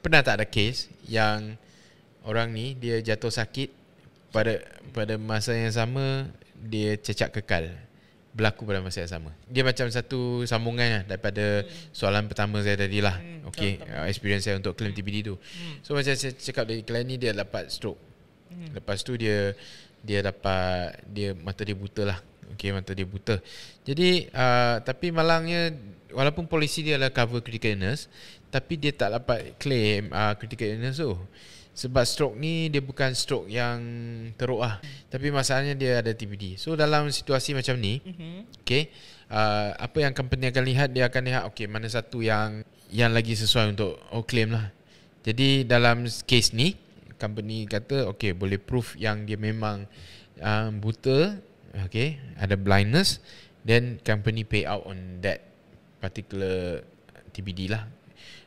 pernah tak ada case yang orang ni dia jatuh sakit pada pada masa yang sama dia cecak kekal berlaku pada masa yang sama. Dia macam satu sambungan lah daripada hmm. soalan pertama saya tadi lah. Hmm, okay, tak, uh, experience saya untuk claim TBD tu. Hmm. So macam saya cakap dari klien ni dia dapat stroke. Hmm. Lepas tu dia dia dapat dia mata dia buta lah. Okay, mata dia buta. Jadi uh, tapi malangnya walaupun polisi dia adalah cover critical illness tapi dia tak dapat claim uh, critical illness tu sebab stroke ni dia bukan stroke yang teruk lah tapi masalahnya dia ada TBD so dalam situasi macam ni mm-hmm. okay, uh, apa yang company akan lihat dia akan lihat okay, mana satu yang yang lagi sesuai untuk oh, claim lah jadi dalam case ni company kata okay, boleh proof yang dia memang uh, buta okay, ada blindness then company pay out on that particular TBD lah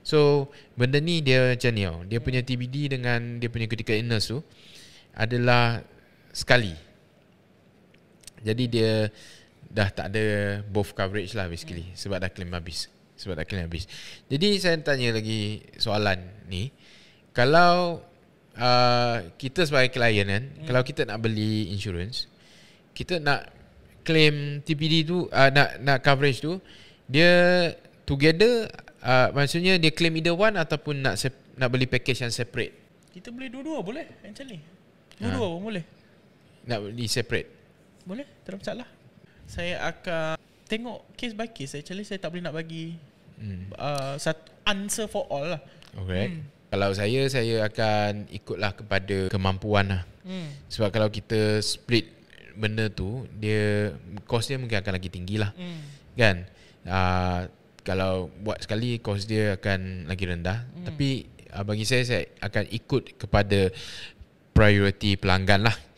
So benda ni dia macam ni tau Dia punya TBD dengan dia punya critical illness tu Adalah sekali Jadi dia dah tak ada both coverage lah basically yeah. Sebab dah claim habis Sebab dah claim habis Jadi saya tanya lagi soalan ni Kalau uh, kita sebagai klien kan yeah. Hmm. Kalau kita nak beli insurance Kita nak claim TBD tu uh, nak, nak coverage tu dia together uh, maksudnya dia claim either one ataupun nak nak beli package yang separate kita boleh dua-dua boleh ni, ha. dua-dua pun boleh nak beli separate boleh tak lah. saya akan tengok case by case actually saya tak boleh nak bagi hmm. uh, satu answer for all lah okay hmm. kalau saya saya akan ikutlah kepada kemampuan lah hmm. sebab kalau kita split benda tu dia kos dia mungkin akan lagi tinggi lah hmm. kan Ah, kalau buat sekali kos dia akan lagi rendah mm. tapi uh, bagi saya saya akan ikut kepada prioriti pelanggan lah